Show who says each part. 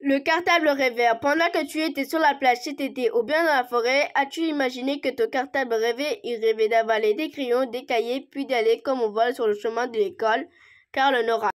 Speaker 1: Le cartable rêver. Pendant que tu étais sur la plage cet été ou bien dans la forêt, as-tu imaginé que ton cartable rêvait Il rêvait d'avaler des crayons, des cahiers, puis d'aller comme on vole sur le chemin de l'école, car le Nora.